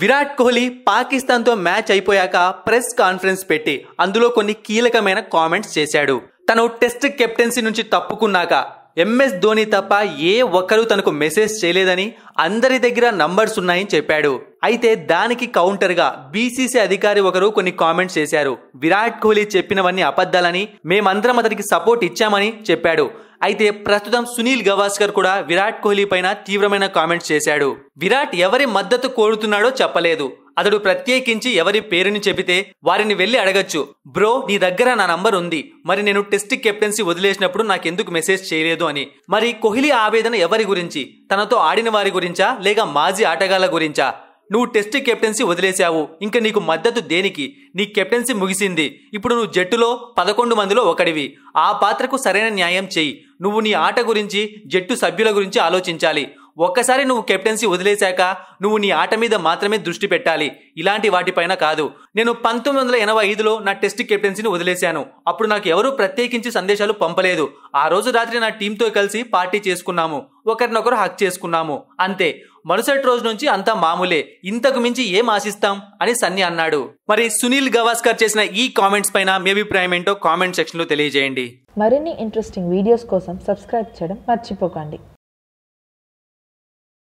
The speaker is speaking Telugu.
విరాట్ కోహ్లీ పాకిస్తాన్తో మ్యాచ్ అయిపోయాక ప్రెస్ కాన్ఫరెన్స్ పెట్టి అందులో కొన్ని కీలకమైన కామెంట్స్ చేశాడు తను టెస్ట్ కెప్టెన్సీ నుంచి తప్పుకున్నాక ఎంఎస్ ధోని తప్ప ఏ ఒక్కరూ తనకు మెసేజ్ చేయలేదని అందరి దగ్గర నంబర్స్ ఉన్నాయని చెప్పాడు అయితే దానికి కౌంటర్గా బీసీసీ అధికారి ఒకరు కొన్ని కామెంట్స్ చేశారు విరాట్ కోహ్లీ చెప్పినవన్నీ అబద్ధాలని మేమందరం అతనికి సపోర్ట్ ఇచ్చామని చెప్పాడు అయితే ప్రస్తుతం సునీల్ గవాస్కర్ కూడా విరాట్ కోహ్లీ పైన తీవ్రమైన కామెంట్స్ చేశాడు విరాట్ ఎవరి మద్దతు కోరుతున్నాడో చెప్పలేదు అతడు ప్రత్యేకించి ఎవరి పేరుని చెబితే వారిని వెళ్ళి అడగచ్చు బ్రో నీ దగ్గర నా నంబర్ ఉంది మరి నేను టెస్ట్ కెప్టెన్సీ వదిలేసినప్పుడు నాకెందుకు మెసేజ్ చేయలేదు అని మరి కోహ్లీ ఆవేదన ఎవరి గురించి తనతో ఆడిన వారి గురించా లేక మాజీ ఆటగాళ్ల గురించా నువ్వు టెస్ట్ కెప్టెన్సీ వదిలేశావు ఇంకా నీకు మద్దతు దేనికి నీ కెప్టెన్సీ ముగిసింది ఇప్పుడు నువ్వు జట్టులో పదకొండు మందిలో ఒకడివి ఆ పాత్రకు సరైన న్యాయం చేయి నువ్వు నీ ఆట గురించి జట్టు సభ్యుల గురించి ఆలోచించాలి ఒక్కసారి నువ్వు కెప్టెన్సీ వదిలేశాక నువ్వు నీ ఆట మీద మాత్రమే దృష్టి పెట్టాలి ఇలాంటి వాటిపైన కాదు నేను పంతొమ్మిది వందల ఎనభై ఐదులో నా టెస్ట్ కెప్టెన్సీని వదిలేశాను అప్పుడు నాకు ఎవరూ ప్రత్యేకించి సందేశాలు పంపలేదు ఆ రోజు రాత్రి నా టీంతో కలిసి పార్టీ చేసుకున్నాము ఒకరినొకరు హక్ చేసుకున్నాము అంతే మరుసటి రోజు నుంచి అంతా మామూలే ఇంతకు మించి ఏం ఆశిస్తాం అని సన్ని అన్నాడు మరి సునీల్ గవాస్కర్ చేసిన ఈ కామెంట్స్ పైన మీ అభిప్రాయం ఏంటో కామెంట్ సెక్షన్లో తెలియజేయండి మరిన్ని ఇంట్రెస్టింగ్ వీడియోస్ కోసం సబ్స్క్రైబ్ చేయడం మర్చిపోకండి